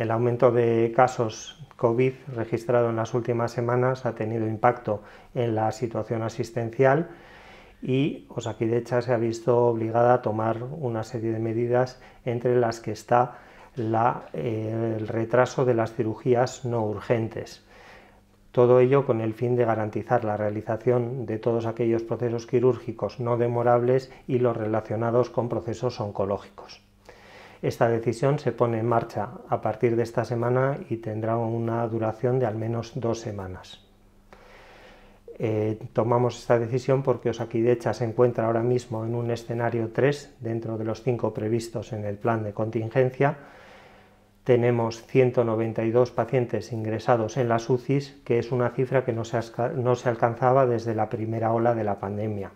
El aumento de casos COVID registrado en las últimas semanas ha tenido impacto en la situación asistencial y Osakidecha se ha visto obligada a tomar una serie de medidas entre las que está eh, el retraso de las cirugías no urgentes. Todo ello con el fin de garantizar la realización de todos aquellos procesos quirúrgicos no demorables y los relacionados con procesos oncológicos. Esta decisión se pone en marcha a partir de esta semana y tendrá una duración de al menos dos semanas. Eh, tomamos esta decisión porque Osakidecha se encuentra ahora mismo en un escenario 3 dentro de los 5 previstos en el plan de contingencia. Tenemos 192 pacientes ingresados en las UCIs, que es una cifra que no se alcanzaba desde la primera ola de la pandemia.